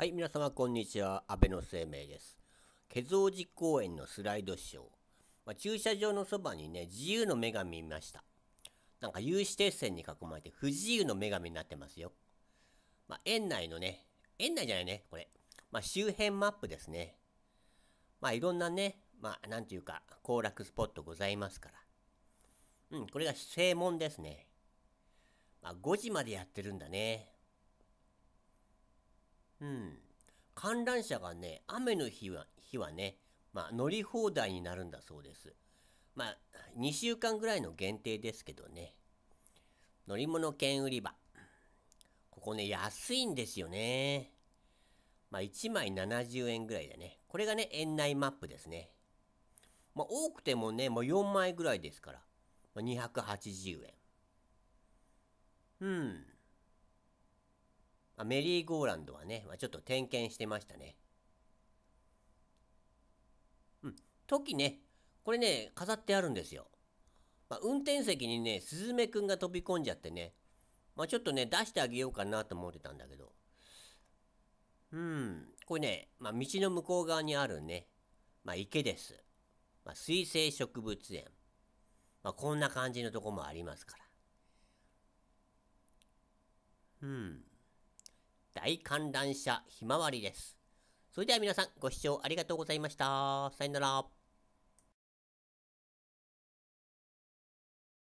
はい、皆様こんにちは。安倍の生命です。ケゾウジ公園のスライドショー。まあ、駐車場のそばにね、自由の女神見ました。なんか有刺鉄線に囲まれて不自由の女神になってますよ。まあ、園内のね、園内じゃないね、これ。まあ、周辺マップですね。まあ、いろんなね、まあ、なんていうか、行楽スポットございますから。うん、これが正門ですね。まあ、5時までやってるんだね。うん。観覧車がね、雨の日は日はね、まあ、乗り放題になるんだそうです。まあ、2週間ぐらいの限定ですけどね。乗り物券売り場。ここね、安いんですよね。まあ、1枚70円ぐらいでね。これがね、園内マップですね。まあ、多くてもね、もう4枚ぐらいですから。まあ、280円。うん。あメリーゴーランドはね、まあ、ちょっと点検してましたね。うん。時ね、これね、飾ってあるんですよ。まあ、運転席にね、スズメくんが飛び込んじゃってね、まあ、ちょっとね、出してあげようかなと思ってたんだけど。うん。これね、まあ、道の向こう側にあるね、まあ、池です。まあ、水生植物園。まあ、こんな感じのとこもありますから。うん。大観覧車ひまわりです。それでは皆さんご視聴ありがとうございました。さよなら。